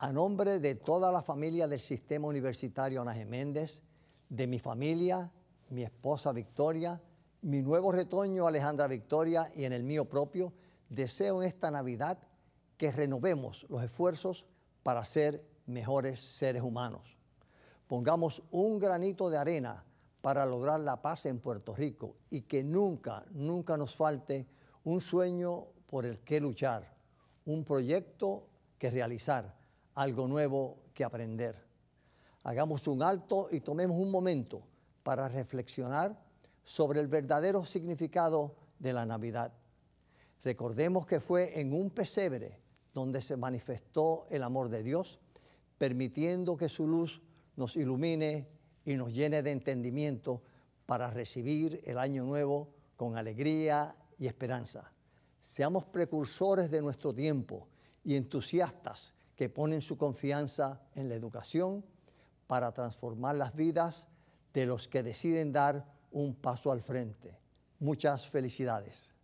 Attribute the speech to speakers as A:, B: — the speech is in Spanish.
A: a nombre de toda la familia del sistema universitario Ana Geméndez, de mi familia, mi esposa Victoria, mi nuevo retoño Alejandra Victoria y en el mío propio, deseo en esta Navidad que renovemos los esfuerzos para ser mejores seres humanos. Pongamos un granito de arena para lograr la paz en Puerto Rico y que nunca, nunca nos falte un sueño por el que luchar, un proyecto que realizar, algo nuevo que aprender. Hagamos un alto y tomemos un momento para reflexionar sobre el verdadero significado de la Navidad. Recordemos que fue en un pesebre donde se manifestó el amor de Dios, permitiendo que su luz nos ilumine y nos llene de entendimiento para recibir el año nuevo con alegría y esperanza. Seamos precursores de nuestro tiempo y entusiastas que ponen su confianza en la educación para transformar las vidas de los que deciden dar un paso al frente. Muchas felicidades.